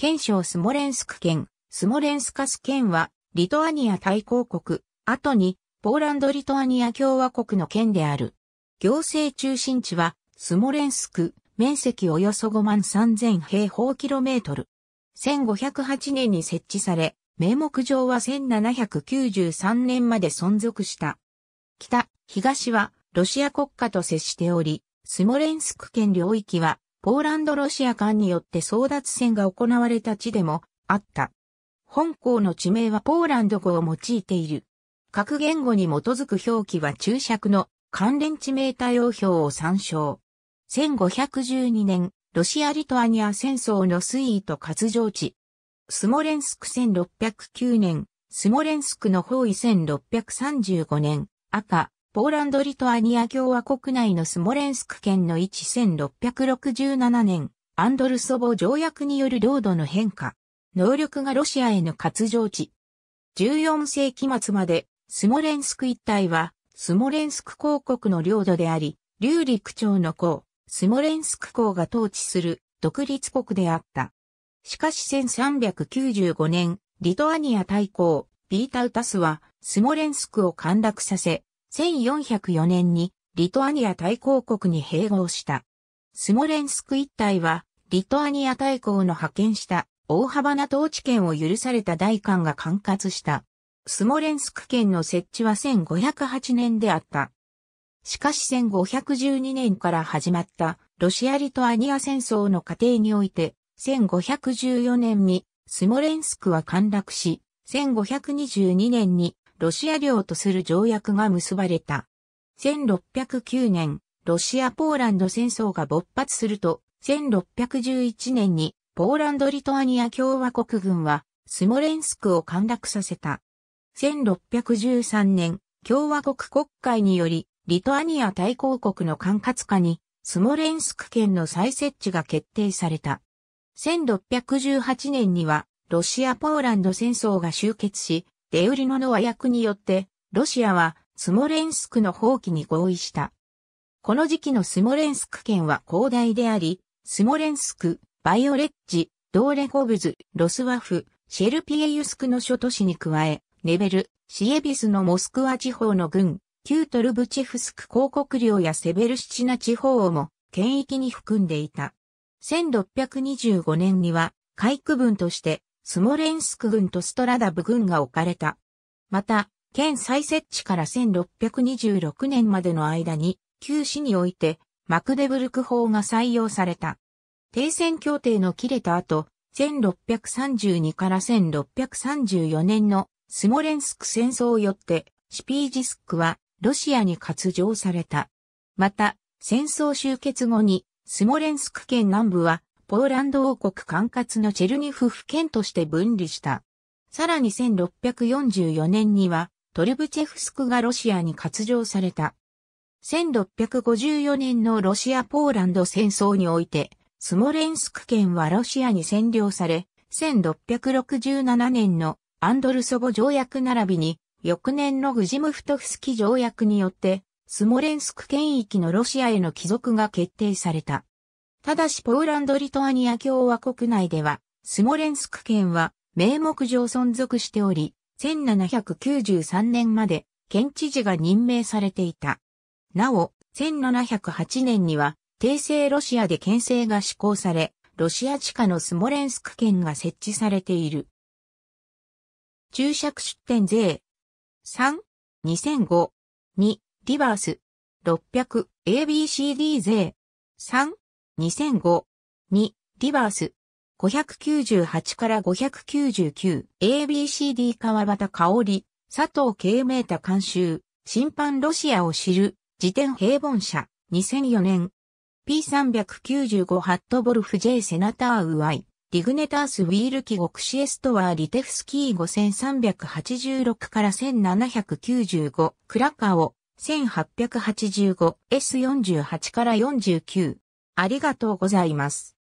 県省スモレンスク県、スモレンスカス県は、リトアニア大公国、後に、ポーランド・リトアニア共和国の県である。行政中心地は、スモレンスク、面積およそ5万3000平方キロメートル。1508年に設置され、名目上は1793年まで存続した。北、東は、ロシア国家と接しており、スモレンスク県領域は、ポーランド・ロシア間によって争奪戦が行われた地でもあった。本校の地名はポーランド語を用いている。各言語に基づく表記は注釈の関連地名対応表を参照。1512年、ロシア・リトアニア戦争の推移と活動地。スモレンスク1609年、スモレンスクの包囲1635年、赤、ポーランド・リトアニア共和国内のスモレンスク県の1667年、アンドルソボ条約による領土の変化。能力がロシアへの割譲地。14世紀末まで、スモレンスク一帯は、スモレンスク公国の領土であり、劉陸町の公、スモレンスク公が統治する独立国であった。しかし1395年、リトアニア大公、ピータウタスは、スモレンスクを陥落させ、1404年にリトアニア大公国に併合した。スモレンスク一帯は、リトアニア大公の派遣した大幅な統治権を許された大官が管轄した。スモレンスク県の設置は1508年であった。しかし1512年から始まったロシア・リトアニア戦争の過程において、1514年にスモレンスクは陥落し、1522年にロシア領とする条約が結ばれた。1609年、ロシア・ポーランド戦争が勃発すると、1611年にポーランド・リトアニア共和国軍はスモレンスクを陥落させた。1613年、共和国国会により、リトアニア大公国の管轄下に、スモレンスク県の再設置が決定された。1618年には、ロシア・ポーランド戦争が終結し、デウリノの和訳によって、ロシアはスモレンスクの放棄に合意した。この時期のスモレンスク県は広大であり、スモレンスク、バイオレッジ、ドーレゴブズ、ロスワフ、シェルピエユスクの諸都市に加え、ネベル、シエビスのモスクワ地方の軍、キュートルブチェフスク広告領やセベルシチナ地方をも、県域に含んでいた。1625年には、海区分として、スモレンスク軍とストラダブ軍が置かれた。また、県再設置から1626年までの間に、旧市において、マクデブルク法が採用された。停戦協定の切れた後、1632から1634年のスモレンスク戦争をよって、シピージスクはロシアに割譲された。また、戦争終結後に、スモレンスク県南部はポーランド王国管轄のチェルニフ府県として分離した。さらに1644年には、トルブチェフスクがロシアに割譲された。1654年のロシア・ポーランド戦争において、スモレンスク県はロシアに占領され、1667年のアンドルソボ条約並びに、翌年のグジムフトフスキ条約によって、スモレンスク県域のロシアへの帰属が決定された。ただしポーランド・リトアニア共和国内では、スモレンスク県は名目上存続しており、1793年まで県知事が任命されていた。なお、1708年には、帝政ロシアで県政が施行され、ロシア地下のスモレンスク県が設置されている。注釈出展税。3、2005、2、リバース、600、ABCD 税。3、2005。2、リバース。598から599。ABCD 川端香織。佐藤慶明太監修。審判ロシアを知る。辞典平凡社。2004年。P395 ハットボルフ J セナターウアイ。リグネタースウィールキゴクシエストワーリテフスキー5386から1795、クラカオ1885、S48 から49、ありがとうございます。